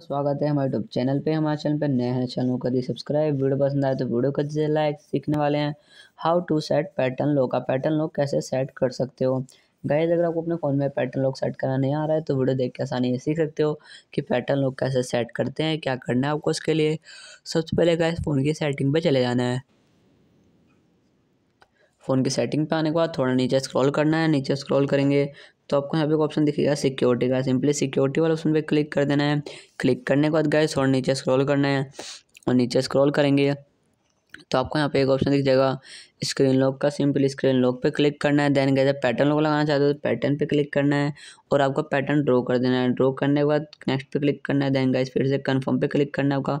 स्वागत है हमारे यूट्यूब चैनल पे हमारे चैनल पे नए हैं चैनल को कर सब्सक्राइब वीडियो पसंद आए तो वीडियो को दीजिए लाइक सीखने वाले हैं how to set pattern lock का पैटर्न लॉक कैसे सेट कर सकते हो गाइज अगर आपको अपने फ़ोन में पैटर्न लॉक सेट करना नहीं आ रहा है तो वीडियो देख के आसानी से सीख सकते हो कि पैटर्न लॉक कैसे सेट करते हैं क्या करना है आपको उसके लिए सबसे पहले गाइज फ़ोन की सेटिंग पर चले जाना है फ़ोन की सेटिंग पे आने के बाद थोड़ा नीचे स्क्रॉल करना है नीचे स्क्रॉल करेंगे तो आपको यहाँ पे एक ऑप्शन दिखेगा सिक्योरिटी का सिंपली सिक्योरिटी वाला ऑप्शन पे क्लिक कर देना है क्लिक करने के बाद गए थोड़ा नीचे स्क्रॉल करना है और नीचे स्क्रॉल करेंगे तो आपको यहाँ पे एक ऑप्शन दिख जाएगा स्क्रीन लॉक का सिंपली स्क्रीन लॉक पे क्लिक करना है देन गए पैटर्न लॉक लगाना चाहते हो तो पैटर्न पे क्लिक करना है और आपको पैटर्न ड्रॉ कर देना है ड्रॉ करने के बाद नेक्स्ट पे क्लिक करना है देन गए फिर से कन्फर्म पे क्लिक करना है आपका